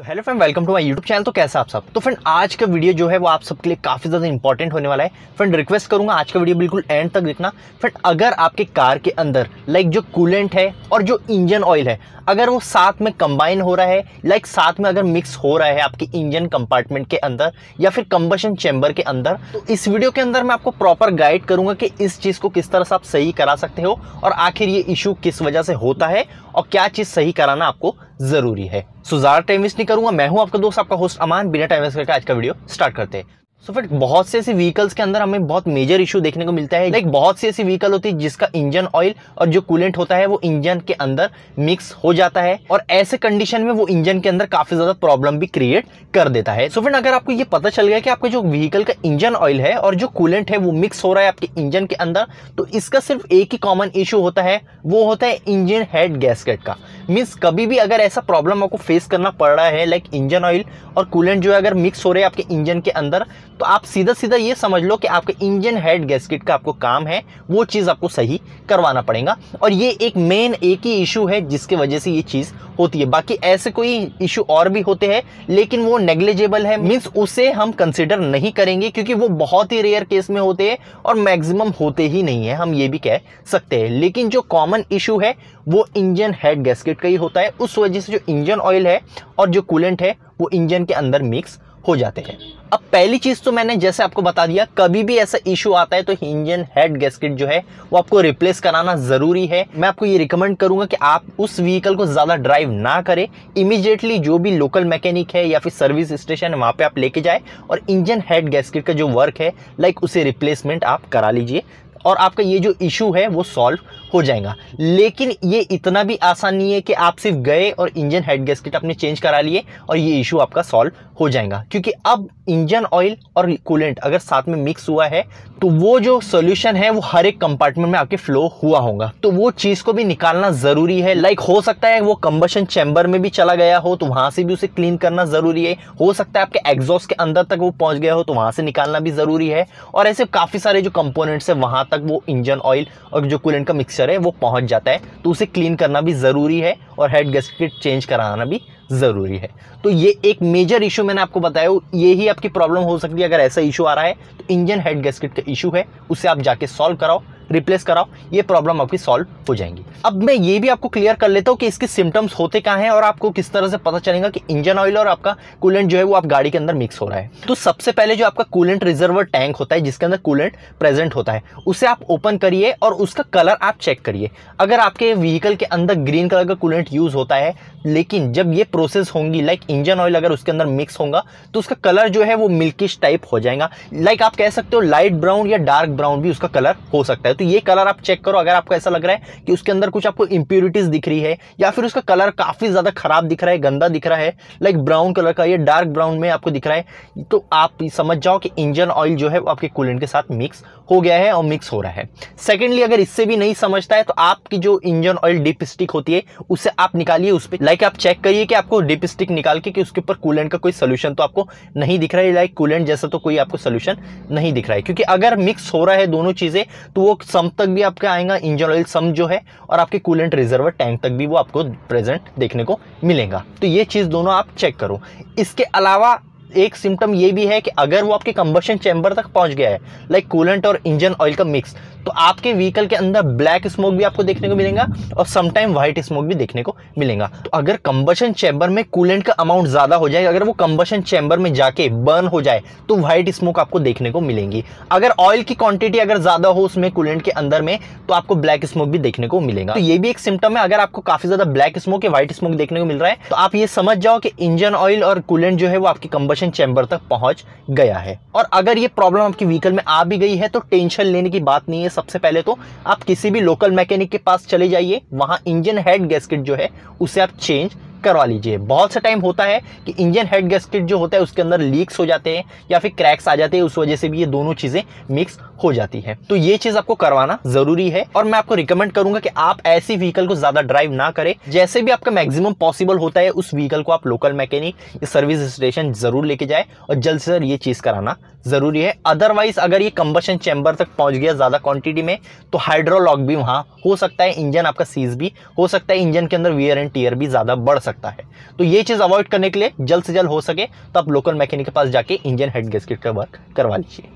तो hello friend welcome to my YouTube channel तो कैसे आप सब तो फ्रेंड आज का वीडियो जो है वो आप सबके लिए काफ़ी ज़्यादा इंपॉर्टेंट होने वाला है फ्रेंड रिक्वेस्ट करूंगा आज का वीडियो बिल्कुल एंड तक देखना फ्रेंड अगर आपके कार के अंदर लाइक जो कूलेंट है और जो इंजन ऑयल है अगर वो साथ में कंबाइन हो रहा है लाइक साथ में अगर मिक्स हो रहा है आपके इंजन कंपार्टमेंट के अंदर या फिर कंबशन चैम्बर के अंदर तो इस वीडियो के अंदर मैं आपको प्रॉपर गाइड करूंगा कि इस चीज़ को किस तरह से आप सही करा सकते हो और आखिर ये इशू किस वजह से होता है और क्या चीज़ सही कराना आपको जरूरी है सुजार ज़्यादा टाइम वेस्ट नहीं करूंगा मैं हूं आपका दोस्त आपका होस्ट अमान बिना टाइम वेस्ट करके आज का वीडियो स्टार्ट करते हैं सो फिर बहुत से ऐसे व्हीकल्स के अंदर हमें बहुत मेजर इशू देखने को मिलता है लाइक बहुत सी ऐसी व्हीकल होती है जिसका इंजन ऑयल और जो कूलेंट होता है वो इंजन के अंदर मिक्स हो जाता है और ऐसे कंडीशन में वो इंजन के अंदर काफी ज्यादा प्रॉब्लम भी क्रिएट कर देता है सो फिर अगर आपको ये पता चल गया कि आपके जो व्हीकल का इंजन ऑयल है और जो कूलेंट है वो मिक्स हो रहा है आपके इंजन के अंदर तो इसका सिर्फ एक ही कॉमन इशू होता है वो होता है इंजन हेड गैसकेट का मीन्स कभी भी अगर ऐसा प्रॉब्लम आपको फेस करना पड़ रहा है लाइक इंजन ऑयल और कूलेंट जो है अगर मिक्स हो रहे हैं आपके इंजन के अंदर तो आप सीधा सीधा ये समझ लो कि आपके इंजन हेड गैसकिट का आपको काम है वो चीज़ आपको सही करवाना पड़ेगा और ये एक मेन एक ही इशू है जिसके वजह से ये चीज़ होती है बाकी ऐसे कोई इशू और भी होते हैं लेकिन वो नेग्लेजेबल है मीन्स उसे हम कंसिडर नहीं करेंगे क्योंकि वो बहुत ही रेयर केस में होते हैं और मैक्सिमम होते ही नहीं है हम ये भी कह सकते हैं लेकिन जो कॉमन इशू है वो इंजन हेड गैसकेट का ही होता है उस वजह से जो इंजन ऑयल है और जो कूलेंट है वो इंजन के अंदर मिक्स हो जाते हैं अब पहली चीज़ तो मैंने जैसे आपको बता दिया कभी भी ऐसा इशू आता है तो इंजन हेड गैसकेट जो है वो आपको रिप्लेस कराना ज़रूरी है मैं आपको ये रिकमेंड करूंगा कि आप उस व्हीकल को ज़्यादा ड्राइव ना करें इमीडिएटली जो भी लोकल मैकेनिक है या फिर सर्विस स्टेशन है वहाँ पर आप लेके जाए और इंजन हेड गैसकेट का जो वर्क है लाइक उसे रिप्लेसमेंट आप करा लीजिए और आपका ये जो इशू है वो सॉल्व हो जाएगा लेकिन ये इतना भी आसान नहीं है कि आप सिर्फ गए और इंजन हेड गैसकेट अपने चेंज करा लिए और ये इशू आपका सॉल्व हो जाएगा क्योंकि अब इंजन ऑयल और कूलेंट अगर साथ में मिक्स हुआ है तो वो जो सोल्यूशन है वो हर एक कंपार्टमेंट में आपके फ्लो हुआ होगा तो वो चीज़ को भी निकालना ज़रूरी है लाइक हो सकता है वो कंबशन चैम्बर में भी चला गया हो तो वहाँ से भी उसे क्लीन करना ज़रूरी है हो सकता है आपके एग्जॉस्ट के अंदर तक वो पहुँच गया हो तो वहाँ से निकालना भी ज़रूरी है और ऐसे काफ़ी सारे जो कंपोनेंट्स हैं वहाँ तक वो इंजन ऑयल और जो कूलेंट का मिक्सचर है वो पहुंच जाता है तो उसे क्लीन करना भी ज़रूरी है और हेड गैस्केट चेंज कराना भी ज़रूरी है तो ये एक मेजर इशू मैंने आपको बताया ये ही आपकी प्रॉब्लम हो सकती है अगर ऐसा इशू आ रहा है तो इंजन हेड गैस्केट का इशू है उसे आप जाके सॉल्व कराओ रिप्लेस कराओ ये प्रॉब्लम आपकी सॉल्व हो जाएंगी अब मैं ये भी आपको क्लियर कर लेता हूँ कि इसके सिम्टम्स होते कहाँ हैं और आपको किस तरह से पता चलेगा कि इंजन ऑयल और आपका कूलेंट जो है वो आप गाड़ी के अंदर मिक्स हो रहा है तो सबसे पहले जो आपका कूलेंट रिजर्वर टैंक होता है जिसके अंदर कूलेंट प्रेजेंट होता है उसे आप ओपन करिए और उसका कलर आप चेक करिए अगर आपके व्हीकल के अंदर ग्रीन कलर का कूलेंट यूज़ होता है लेकिन जब ये प्रोसेस होंगी लाइक इंजन ऑयल अगर उसके अंदर मिक्स होगा तो उसका कलर जो है वो मिल्किश टाइप हो जाएगा लाइक आप कह सकते हो लाइट ब्राउन या डार्क ब्राउन भी उसका कलर हो सकता है तो ये कलर आप चेक करो अगर आपको ऐसा लग रहा है कि उसके अंदर कुछ आपको इंप्योरिटीज दिख रही है या फिर उसका कलर काफ़ी ज़्यादा खराब दिख रहा है गंदा दिख रहा है लाइक ब्राउन कलर का ये डार्क ब्राउन में आपको दिख रहा है तो आप समझ जाओ कि इंजन ऑयल जो है वो आपके कूलेंट के साथ मिक्स हो गया है और मिक्स हो रहा है सेकेंडली अगर इससे भी नहीं समझता है तो आपकी जो इंजन ऑयल डिप स्टिक होती है उसे आप निकालिए उस पर लाइक आप चेक करिए कि आपको डिप स्टिक निकाल के कि उसके ऊपर कूलेंट का कोई सोल्यूशन तो आपको नहीं दिख रहा है लाइक कूलेंट जैसा तो कोई आपको सोल्यूशन नहीं दिख रहा है क्योंकि अगर मिक्स हो रहा है दोनों चीज़ें तो वो सम तक भी आपके आएगा इंजन ऑयल सम जो है और आपके कूलेंट रिजर्वर टैंक तक भी वो आपको प्रेजेंट देखने को मिलेगा तो ये चीज़ दोनों आप चेक करो इसके अलावा एक सिम्टम ये भी है कि अगर वो आपके कंबशन चैम्बर तक पहुंच गया है लाइक कूलेंट और इंजन ऑयल का मिक्स तो आपके व्हीकल के अंदर ब्लैक स्मोक भी आपको देखने को मिलेगा और समटाइम व्हाइट स्मोक भी देखने को मिलेगा तो अगर कंबशन चैम्बर में कूलेंट का अमाउंट ज़्यादा हो जाए अगर वो कंबशन चैम्बर में जाके बर्न हो जाए तो व्हाइट स्मोक आपको देखने को मिलेंगी अगर ऑयल की क्वांटिटी अगर ज़्यादा हो उसमें कूलेंट के अंदर में तो आपको ब्लैक स्मोक भी देखने को मिलेगा तो ये भी एक सिम्टम है अगर आपको काफ़ी ज़्यादा ब्लैक स्मोक या व्हाइट स्मोक देखने को मिल रहा है तो आप ये समझ जाओ कि इंजन ऑयल और कूलेंट जो है वो आपकी कंबशन कंबशन चैम्बर तक पहुंच गया है और अगर ये प्रॉब्लम आपकी व्हीकल में आ भी गई है तो टेंशन लेने की बात नहीं है सबसे पहले तो आप किसी भी लोकल मैकेनिक के पास चले जाइए वहाँ इंजन हेड गैसकेट जो है उसे आप चेंज करवा लीजिए बहुत सा टाइम होता है कि इंजन हेड गैस्केट जो होता है उसके अंदर लीक्स हो जाते हैं या फिर क्रैक्स आ जाते हैं उस वजह से भी ये दोनों चीज़ें मिक्स हो जाती है तो ये चीज़ आपको करवाना जरूरी है और मैं आपको रिकमेंड करूंगा कि आप ऐसी व्हीकल को ज़्यादा ड्राइव ना करें जैसे भी आपका मैक्सिमम पॉसिबल होता है उस व्हीकल को आप लोकल मैकेनिक सर्विस स्टेशन जरूर लेके जाए और जल्द से जल्द ये चीज़ कराना ज़रूरी है अदरवाइज अगर ये कंबशन चैम्बर तक पहुंच गया ज़्यादा क्वांटिटी में तो हाइड्रोलॉक भी वहां हो सकता है इंजन आपका सीज भी हो सकता है इंजन के अंदर वियर एंड टीयर भी ज़्यादा बढ़ सकता है तो ये चीज़ अवॉइड करने के लिए जल्द से जल्द हो सके तो आप लोकल मैकेनिक के पास जाके इंजन हेड गैसकेट का वर्क करवा लीजिए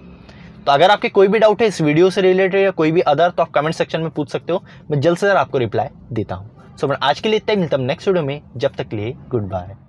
तो अगर आपके कोई भी डाउट है इस वीडियो से रिलेटेड या कोई भी अदर तो आप कमेंट सेक्शन में पूछ सकते हो मैं जल्द से जल्द आपको रिप्लाई देता हूँ सो so, आज के लिए इतना ही मिलता हूँ नेक्स्ट वीडियो में जब तक लिए गुड बाय